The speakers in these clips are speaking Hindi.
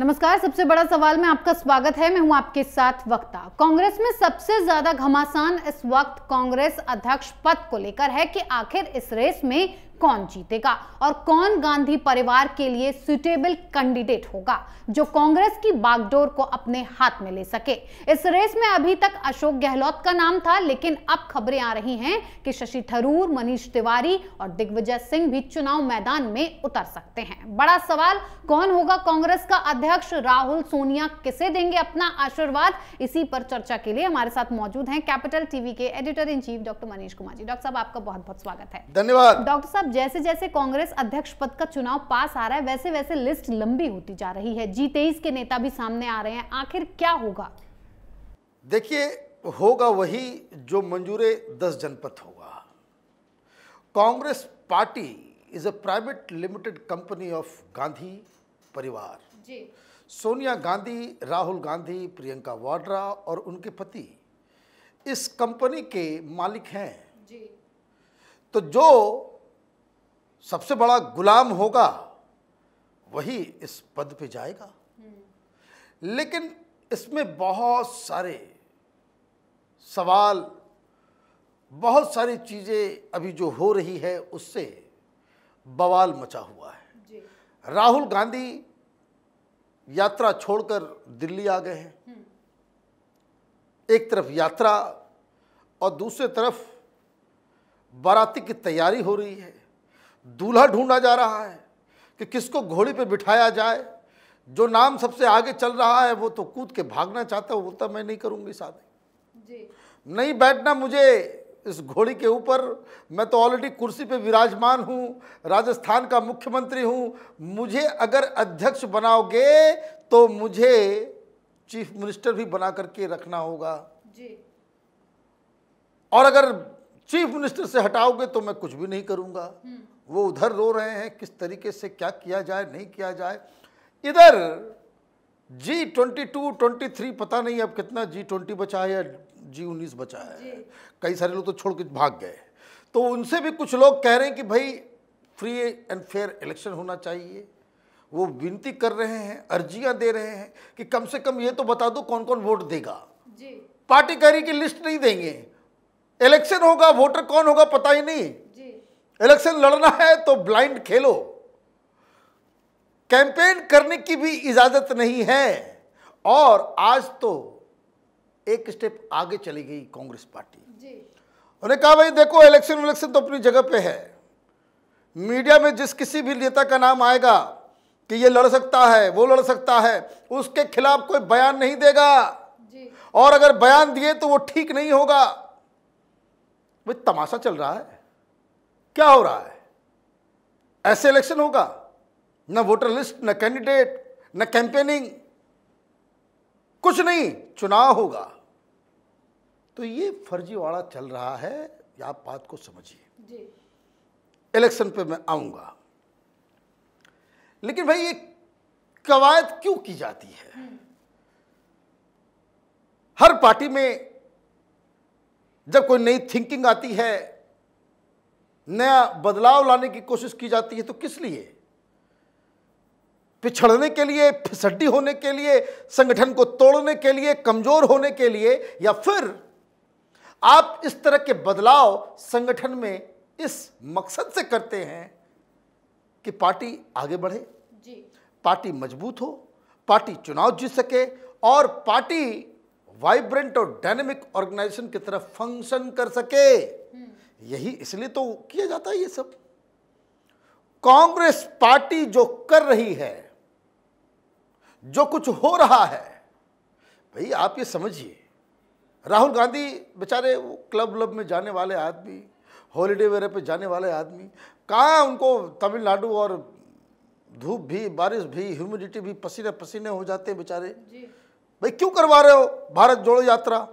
नमस्कार सबसे बड़ा सवाल में आपका स्वागत है मैं हूं आपके साथ वक्ता कांग्रेस में सबसे ज्यादा घमासान इस वक्त कांग्रेस अध्यक्ष पद को लेकर है कि आखिर इस रेस में कौन जीतेगा और कौन गांधी परिवार के लिए सुटेबल कैंडिडेट होगा जो कांग्रेस की बागडोर को अपने हाथ में ले सके इस रेस में अभी तक अशोक गहलोत का नाम था लेकिन अब खबरें आ रही हैं कि शशि थरूर मनीष तिवारी और दिग्विजय सिंह भी चुनाव मैदान में उतर सकते हैं बड़ा सवाल कौन होगा कांग्रेस का अध्यक्ष राहुल सोनिया किसे देंगे अपना आशीर्वाद इसी पर चर्चा के लिए हमारे साथ मौजूद हैं कैपिटल टीवी के editor in chief doctor Manish Kumar ji doctor साहब आपका बहुत बहुत स्वागत है धन्यवाद डॉक्टर साहब जैसे जैसे कांग्रेस अध्यक्ष पद का चुनाव पास आ रहा है वैसे वैसे लिस्ट लंबी होती जा रही है जी तेईस के नेता भी सामने आ रहे हैं आखिर क्या होगा देखिए होगा वही जो मंजूरे दस जनपद होगा Congress party is a private limited company of Gandhi परिवार जी सोनिया गांधी राहुल गांधी प्रियंका वाड्रा और उनके पति इस कंपनी के मालिक हैं जी तो जो सबसे बड़ा गुलाम होगा वही इस पद पे जाएगा हम्म। लेकिन इसमें बहुत सारे सवाल बहुत सारी चीज़ें अभी जो हो रही है उससे बवाल मचा हुआ है राहुल गांधी यात्रा छोड़कर दिल्ली आ गए हैं हम्म। एक तरफ यात्रा और दूसरे तरफ बाराती की तैयारी हो रही है दूल्हा ढूंढा जा रहा है कि किसको घोड़ी पे बिठाया जाए जो नाम सबसे आगे चल रहा है वो तो कूद के भागना चाहता है बोलता मैं नहीं करूंगी शादी नहीं बैठना मुझे इस घोड़ी के ऊपर मैं तो ऑलरेडी कुर्सी पे विराजमान हूँ राजस्थान का मुख्यमंत्री हूँ मुझे अगर अध्यक्ष बनाओगे तो मुझे चीफ मिनिस्टर भी बना करके रखना होगा जी। और अगर चीफ मिनिस्टर से हटाओगे तो मैं कुछ भी नहीं करूँगा हम्म। वो उधर रो रहे हैं किस तरीके से क्या किया जाए नहीं किया जाए इधर G twenty two twenty three पता नहीं अब कितना जी ट्वेंटी बचा है या जी उन्नीस बचा है कई सारे लोग तो छोड़ के भाग गए तो उनसे भी कुछ लोग कह रहे हैं कि भाई फ्री एंड फेयर इलेक्शन होना चाहिए वो विनती कर रहे हैं अर्जियां दे रहे हैं कि कम से कम ये तो बता दो कौन कौन वोट देगा पार्टी कह रही की लिस्ट नहीं देंगे इलेक्शन होगा वोटर कौन होगा पता ही नहीं इलेक्शन लड़ना है तो ब्लाइंड खेलो कैंपेन करने की भी इजाजत नहीं है और आज तो एक स्टेप आगे चली गई कांग्रेस पार्टी उन्होंने कहा भाई देखो इलेक्शन इलेक्शन तो अपनी जगह पे है मीडिया में जिस किसी भी नेता का नाम आएगा कि ये लड़ सकता है वो लड़ सकता है उसके खिलाफ कोई बयान नहीं देगा और अगर बयान दिए तो वो ठीक नहीं होगा भाई तमाशा चल रहा है क्या हो रहा है ऐसे इलेक्शन होगा न वोटर लिस्ट न कैंडिडेट न कैंपेनिंग कुछ नहीं चुनाव होगा तो ये फर्जीवाड़ा चल रहा है आप बात को समझिए इलेक्शन पे मैं आऊंगा लेकिन भाई ये कवायद क्यों की जाती है हम्म। हर पार्टी में जब कोई नई थिंकिंग आती है नया बदलाव लाने की कोशिश की जाती है तो किस लिए पिछड़ने के लिए फिसड्डी होने के लिए संगठन को तोड़ने के लिए कमजोर होने के लिए या फिर आप इस तरह के बदलाव संगठन में इस मकसद से करते हैं कि पार्टी आगे बढ़े जी। पार्टी मजबूत हो पार्टी चुनाव जीत सके और पार्टी वाइब्रेंट और डायनेमिक ऑर्गेनाइजेशन की तरफ फंक्शन कर सके यही इसलिए तो किया जाता है ये सब कांग्रेस पार्टी जो कर रही है जो कुछ हो रहा है भाई आप ये समझिए राहुल गांधी बेचारे वो क्लब व्लब में जाने वाले आदमी हॉलीडे वगैरह पे जाने वाले आदमी कहाँ उनको तमिलनाडु और धूप भी बारिश भी ह्यूमिडिटी भी पसीने पसीने हो जाते हैं बेचारे भाई क्यों करवा रहे हो भारत जोड़ो यात्रा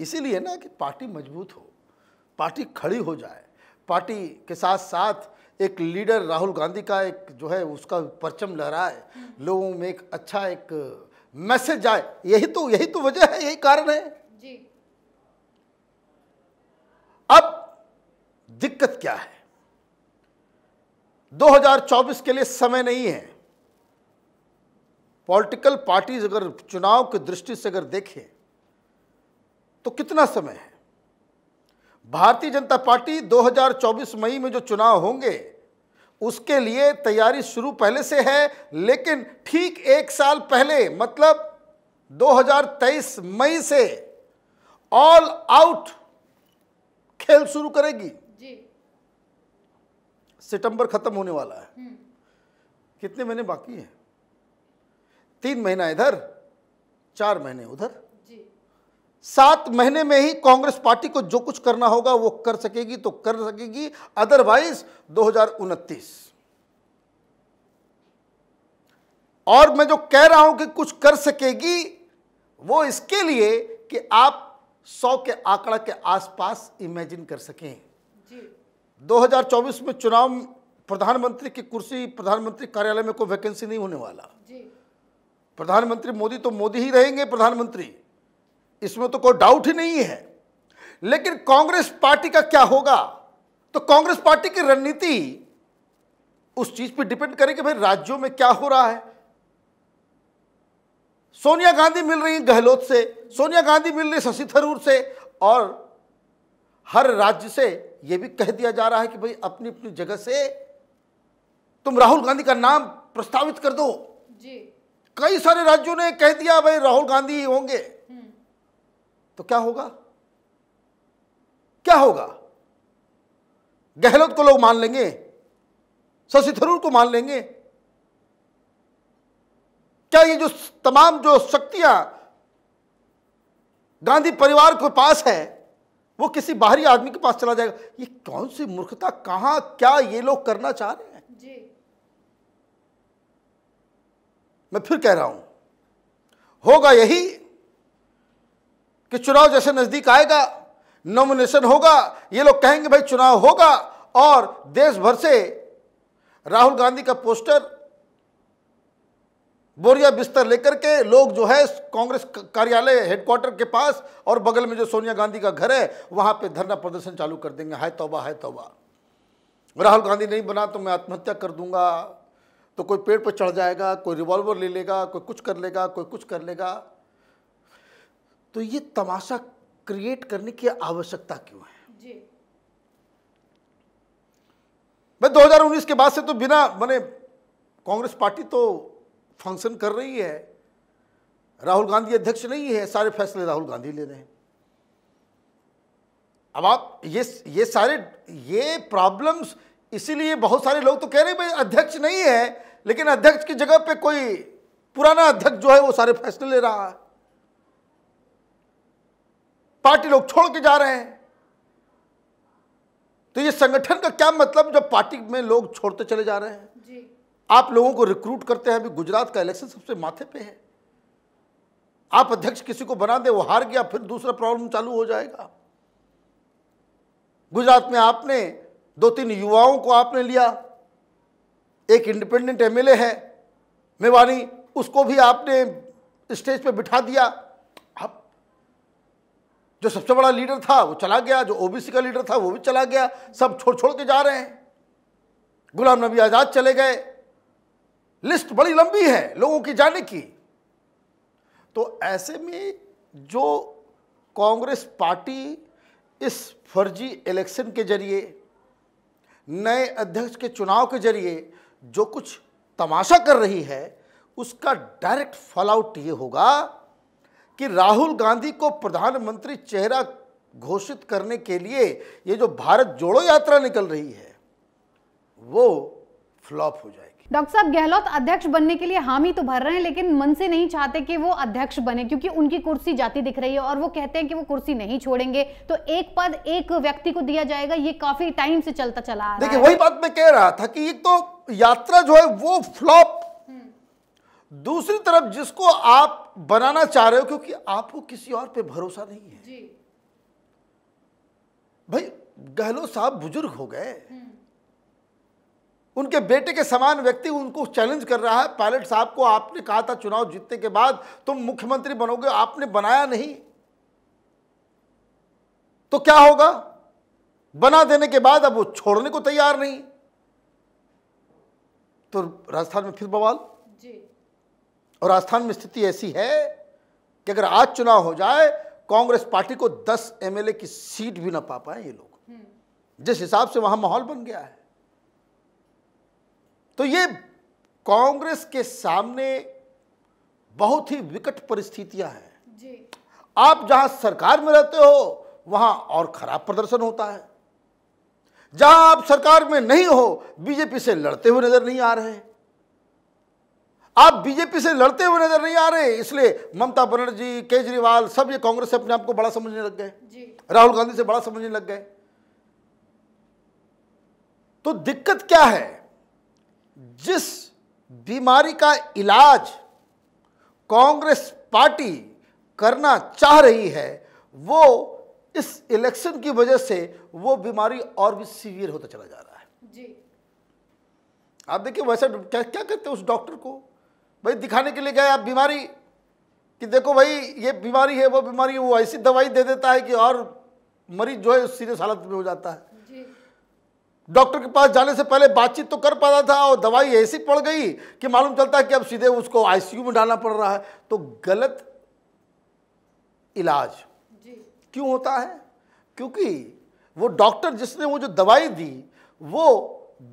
इसीलिए ना कि पार्टी मजबूत हो पार्टी खड़ी हो जाए पार्टी के साथ साथ एक लीडर राहुल गांधी का एक जो है उसका परचम लहराए लोगों में एक अच्छा एक मैसेज आए यही तो यही तो वजह है यही कारण है जी अब दिक्कत क्या है 2024 के लिए समय नहीं है पॉलिटिकल पार्टीज अगर चुनाव की दृष्टि से अगर देखें तो कितना समय है भारतीय जनता पार्टी 2024 मई में जो चुनाव होंगे उसके लिए तैयारी शुरू पहले से है लेकिन ठीक एक साल पहले मतलब 2023 मई से ऑल आउट खेल शुरू करेगी जी सितंबर खत्म होने वाला है हम्म। कितने महीने बाकी हैं तीन महीना इधर चार महीने उधर सात महीने में ही कांग्रेस पार्टी को जो कुछ करना होगा वो कर सकेगी तो कर सकेगी अदरवाइज दो और मैं जो कह रहा हूं कि कुछ कर सकेगी वो इसके लिए कि आप सौ के आंकड़ा के आसपास इमेजिन कर सकें जी। 2024 में चुनाव प्रधानमंत्री की कुर्सी प्रधानमंत्री कार्यालय में कोई वैकेंसी नहीं होने वाला जी। प्रधानमंत्री मोदी तो मोदी ही रहेंगे प्रधानमंत्री इसमें तो कोई डाउट ही नहीं है लेकिन कांग्रेस पार्टी का क्या होगा तो कांग्रेस पार्टी की रणनीति उस चीज पर डिपेंड करेगी भाई राज्यों में क्या हो रहा है सोनिया गांधी मिल रही है गहलोत से सोनिया गांधी मिल रही शशि थरूर से और हर राज्य से यह भी कह दिया जा रहा है कि भाई अपनी अपनी जगह से तुम राहुल गांधी का नाम प्रस्तावित कर दो जी कई सारे राज्यों ने कह दिया भाई राहुल गांधी ही होंगे तो क्या होगा क्या होगा गहलोत को लोग मान लेंगे शशि थरूर को मान लेंगे क्या ये जो तमाम जो शक्तियां गांधी परिवार के पास है वो किसी बाहरी आदमी के पास चला जाएगा ये कौन सी मूर्खता कहां क्या ये लोग करना चाह रहे हैं जी। मैं फिर कह रहा हूं होगा यही कि चुनाव जैसे नज़दीक आएगा नॉमिनेशन होगा ये लोग कहेंगे भाई चुनाव होगा और देश भर से राहुल गांधी का पोस्टर बोरिया बिस्तर लेकर के लोग जो है कांग्रेस कार्यालय हेडक्वार्टर के पास और बगल में जो सोनिया गांधी का घर है वहां पे धरना प्रदर्शन चालू कर देंगे हाय तौबा हाय तौबा राहुल गांधी नहीं बना तो मैं आत्महत्या कर दूंगा तो कोई पेड़ पर चढ़ जाएगा कोई रिवॉल्वर ले लेगा कोई कुछ कर लेगा कोई कुछ कर लेगा तो ये तमाशा क्रिएट करने की आवश्यकता क्यों है जी मैं 2019 के बाद से तो बिना मैंने कांग्रेस पार्टी तो फंक्शन कर रही है राहुल गांधी अध्यक्ष नहीं है सारे फैसले राहुल गांधी ले रहे हैं अब आप ये ये सारे ये प्रॉब्लम्स इसीलिए बहुत सारे लोग तो कह रहे हैं भाई अध्यक्ष नहीं है लेकिन अध्यक्ष की जगह पे कोई पुराना अध्यक्ष जो है वो सारे फैसले ले रहा है पार्टी लोग छोड़ के जा रहे हैं तो ये संगठन का क्या मतलब जब पार्टी में लोग छोड़ते चले जा रहे हैं जी। आप लोगों को रिक्रूट करते हैं अभी गुजरात का इलेक्शन सबसे माथे पे है आप अध्यक्ष किसी को बना दे वो हार गया फिर दूसरा प्रॉब्लम चालू हो जाएगा गुजरात में आपने दो तीन युवाओं को आपने लिया एक इंडिपेंडेंट एमएलए है मेवानी उसको भी आपने स्टेज पे बिठा दिया जो सबसे बड़ा लीडर था वो चला गया जो ओबीसी का लीडर था वो भी चला गया सब छोड़ छोड़ के जा रहे हैं गुलाम नबी आज़ाद चले गए लिस्ट बड़ी लंबी है लोगों की जाने की तो ऐसे में जो कांग्रेस पार्टी इस फर्जी इलेक्शन के जरिए नए अध्यक्ष के चुनाव के जरिए जो कुछ तमाशा कर रही है उसका डायरेक्ट फॉल आउट ये होगा कि राहुल गांधी को प्रधानमंत्री चेहरा घोषित करने के लिए ये जो भारत जोड़ो यात्रा निकल रही है वो फ्लॉप हो जाएगी डॉक्टर साहब गहलोत अध्यक्ष बनने के लिए हामी तो भर रहे हैं लेकिन मन से नहीं चाहते कि वो अध्यक्ष बने क्योंकि उनकी कुर्सी जाती दिख रही है और वो कहते हैं कि वो कुर्सी नहीं छोड़ेंगे तो एक पद एक व्यक्ति को दिया जाएगा ये काफी टाइम से चलता चला आ रहा देखिए वही बात मैं कह रहा था कि एक तो यात्रा जो है वो फ्लॉप हम्म। दूसरी तरफ जिसको आप बनाना चाह रहे हो क्योंकि आपको किसी और पे भरोसा नहीं है जी। भाई गहलोत साहब बुजुर्ग हो गए हम्म। उनके बेटे के समान व्यक्ति उनको चैलेंज कर रहा है पायलट साहब को आपने कहा था चुनाव जीतने के बाद तुम मुख्यमंत्री बनोगे आपने बनाया नहीं तो क्या होगा बना देने के बाद अब वो छोड़ने को तैयार नहीं तो राजस्थान में फिर बवाल जी और राजस्थान में स्थिति ऐसी है कि अगर आज चुनाव हो जाए कांग्रेस पार्टी को 10 एमएलए की सीट भी ना पा पाए ये लोग हम्म। जिस हिसाब से वहां माहौल बन गया है तो ये कांग्रेस के सामने बहुत ही विकट परिस्थितियां हैं आप जहां सरकार में रहते हो वहां और खराब प्रदर्शन होता है जहां आप सरकार में नहीं हो बीजेपी से लड़ते हुए नजर नहीं आ रहे हैं आप बीजेपी से लड़ते हुए नजर नहीं आ रहे इसलिए ममता बनर्जी केजरीवाल सब ये कांग्रेस से अपने आप को बड़ा समझने लग गए राहुल गांधी से बड़ा समझने लग गए तो दिक्कत क्या है जिस बीमारी का इलाज कांग्रेस पार्टी करना चाह रही है वो इस इलेक्शन की वजह से वो बीमारी और भी सीवियर होता चला जा रहा है जी आप देखिए वैसा क्या क्या कहते हैं उस डॉक्टर को भाई दिखाने के लिए गए आप बीमारी कि देखो भाई ये बीमारी है वो बीमारी है वो ऐसी दवाई दे देता है कि और मरीज जो है सीरियस हालत में हो जाता है डॉक्टर के पास जाने से पहले बातचीत तो कर पाता था और दवाई ऐसी पड़ गई कि मालूम चलता है कि अब सीधे उसको आईसीयू में डालना पड़ रहा है तो गलत इलाज क्यों होता है क्योंकि वो डॉक्टर जिसने वो जो दवाई दी वो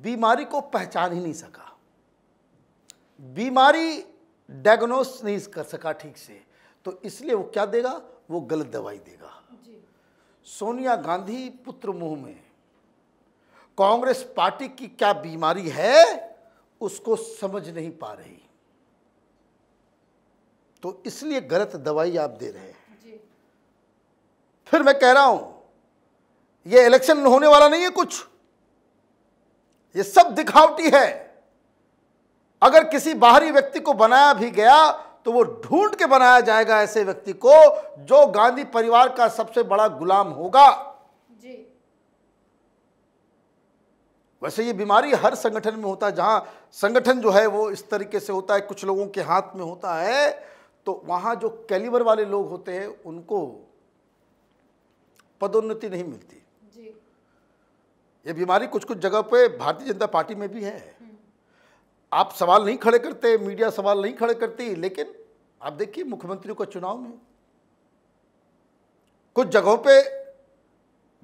बीमारी को पहचान ही नहीं सका बीमारी डायग्नोस नहीं कर सका ठीक से तो इसलिए वो क्या देगा वो गलत दवाई देगा सोनिया गांधी पुत्र मुंह में कांग्रेस पार्टी की क्या बीमारी है उसको समझ नहीं पा रही तो इसलिए गलत दवाई आप दे रहे हैं फिर मैं कह रहा हूं ये इलेक्शन होने वाला नहीं है कुछ ये सब दिखावटी है अगर किसी बाहरी व्यक्ति को बनाया भी गया तो वो ढूंढ के बनाया जाएगा ऐसे व्यक्ति को जो गांधी परिवार का सबसे बड़ा गुलाम होगा जी वैसे ये बीमारी हर संगठन में होता है जहां संगठन जो है वो इस तरीके से होता है कुछ लोगों के हाथ में होता है तो वहां जो कैलिबर वाले लोग होते हैं उनको पदोन्नति नहीं मिलती जी। ये बीमारी कुछ कुछ जगह पे भारतीय जनता पार्टी में भी है आप सवाल नहीं खड़े करते मीडिया सवाल नहीं खड़े करती लेकिन आप देखिए मुख्यमंत्री को चुनाव में कुछ जगहों पे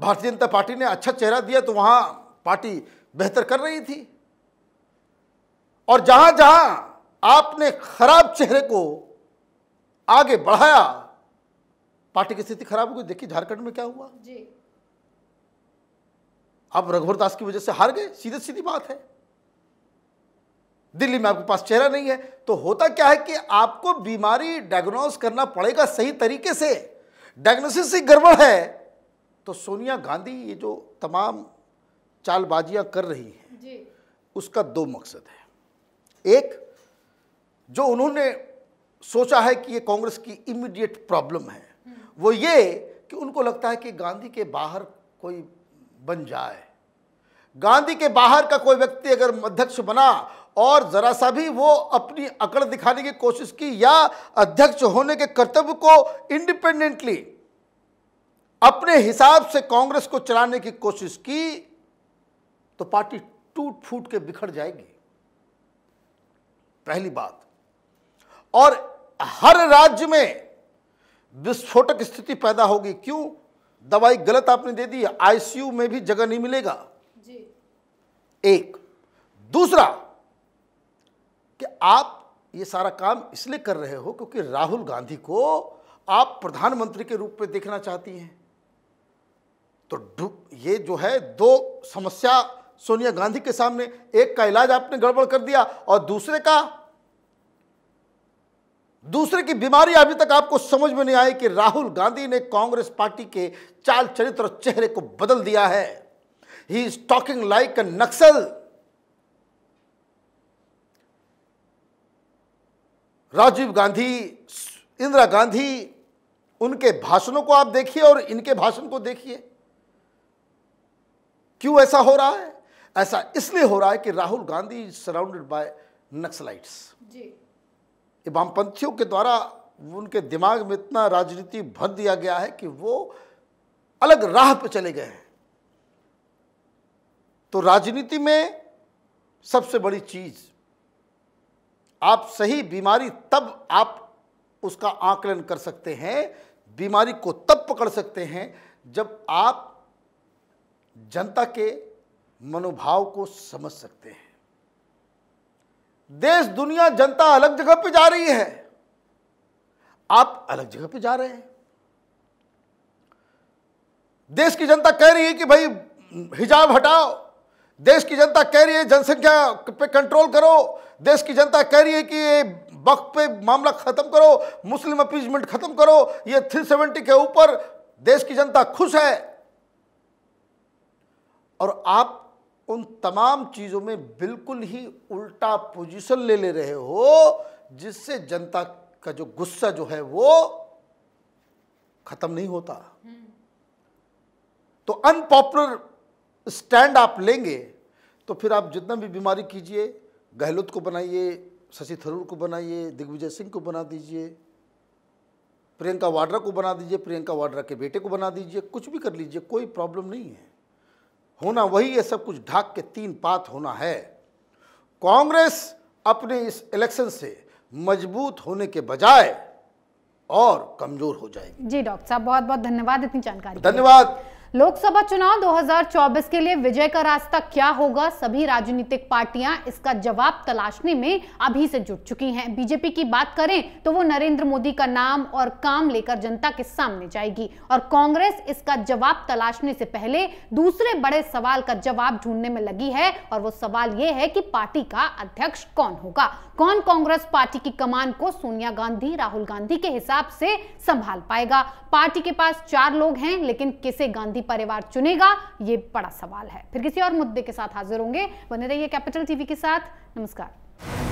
भारतीय जनता पार्टी ने अच्छा चेहरा दिया तो वहां पार्टी बेहतर कर रही थी और जहां जहां आपने खराब चेहरे को आगे बढ़ाया पार्टी की स्थिति खराब हो गई देखिए झारखंड में क्या हुआ जी आप रघुवर दास की वजह से हार गए सीधे सीधी बात है दिल्ली में आपके पास चेहरा नहीं है तो होता क्या है कि आपको बीमारी डायग्नोस करना पड़ेगा सही तरीके से डायग्नोसिस ही गड़बड़ है तो सोनिया गांधी ये जो तमाम चालबाजियां कर रही हैं जी। उसका दो मकसद है एक जो उन्होंने सोचा है कि ये कांग्रेस की इमीडिएट प्रॉब्लम है वो ये कि उनको लगता है कि गांधी के बाहर कोई बन जाए गांधी के बाहर का कोई व्यक्ति अगर अध्यक्ष बना और ज़रा सा भी वो अपनी अकड़ दिखाने की कोशिश की या अध्यक्ष होने के कर्तव्य को इंडिपेंडेंटली अपने हिसाब से कांग्रेस को चलाने की कोशिश की तो पार्टी टूट फूट के बिखर जाएगी पहली बात और हर राज्य में विस्फोटक स्थिति पैदा होगी क्यों दवाई गलत आपने दे दी आईसीयू में भी जगह नहीं मिलेगा जी। एक दूसरा कि आप ये सारा काम इसलिए कर रहे हो क्योंकि राहुल गांधी को आप प्रधानमंत्री के रूप में देखना चाहती हैं तो ये जो है दो समस्या सोनिया गांधी के सामने एक का इलाज आपने गड़बड़ कर दिया और दूसरे का दूसरे की बीमारी अभी तक आपको समझ में नहीं आई कि राहुल गांधी ने कांग्रेस पार्टी के चाल चरित्र और चेहरे को बदल दिया है he is talking like a Naxal Rajiv Gandhi Indira Gandhi उनके भाषणों को आप देखिए और इनके भाषण को देखिए क्यों ऐसा हो रहा है ऐसा इसलिए हो रहा है कि Rahul Gandhi surrounded by Naxalites वामपंथियों के द्वारा उनके दिमाग में इतना राजनीति भर दिया गया है कि वो अलग राह पर चले गए हैं तो राजनीति में सबसे बड़ी चीज़ आप सही बीमारी तब आप उसका आकलन कर सकते हैं बीमारी को तब पकड़ सकते हैं जब आप जनता के मनोभाव को समझ सकते हैं देश दुनिया जनता अलग जगह पे जा रही है आप अलग जगह पे जा रहे हैं देश की जनता कह रही है कि भाई हिजाब हटाओ देश की जनता कह रही है जनसंख्या पे कंट्रोल करो देश की जनता कह रही है कि ये वक्त पे मामला ख़त्म करो मुस्लिम अपीजमेंट ख़त्म करो ये 370 के ऊपर देश की जनता खुश है और आप उन तमाम चीज़ों में बिल्कुल ही उल्टा पोजीशन ले ले रहे हो जिससे जनता का जो गुस्सा जो है वो ख़त्म नहीं होता तो अनपॉपुलर स्टैंड आप लेंगे तो फिर आप जितना भी बीमारी कीजिए गहलोत को बनाइए शशि थरूर को बनाइए दिग्विजय सिंह को बना दीजिए प्रियंका वाड्रा को बना दीजिए प्रियंका वाड्रा के बेटे को बना दीजिए कुछ भी कर लीजिए कोई प्रॉब्लम नहीं है होना वही है सब कुछ ढाक के तीन पात होना है कांग्रेस अपने इस इलेक्शन से मजबूत होने के बजाय और कमजोर हो जाएगी जी डॉक्टर साहब बहुत बहुत धन्यवाद इतनी जानकारी धन्यवाद लोकसभा चुनाव 2024 के लिए विजय का रास्ता क्या होगा सभी राजनीतिक पार्टियां इसका जवाब तलाशने में अभी से जुट चुकी हैं बीजेपी की बात करें तो वो नरेंद्र मोदी का नाम और काम लेकर जनता के सामने जाएगी और कांग्रेस इसका जवाब तलाशने से पहले दूसरे बड़े सवाल का जवाब ढूंढने में लगी है और वो सवाल ये है कि पार्टी का अध्यक्ष कौन होगा कौन कांग्रेस पार्टी की कमान को सोनिया गांधी राहुल गांधी के हिसाब से संभाल पाएगा पार्टी के पास चार लोग हैं लेकिन किसे गांधी मोदी परिवार चुनेगा ये बड़ा सवाल है फिर किसी और मुद्दे के साथ हाजिर होंगे बने रहिए कैपिटल टीवी के साथ नमस्कार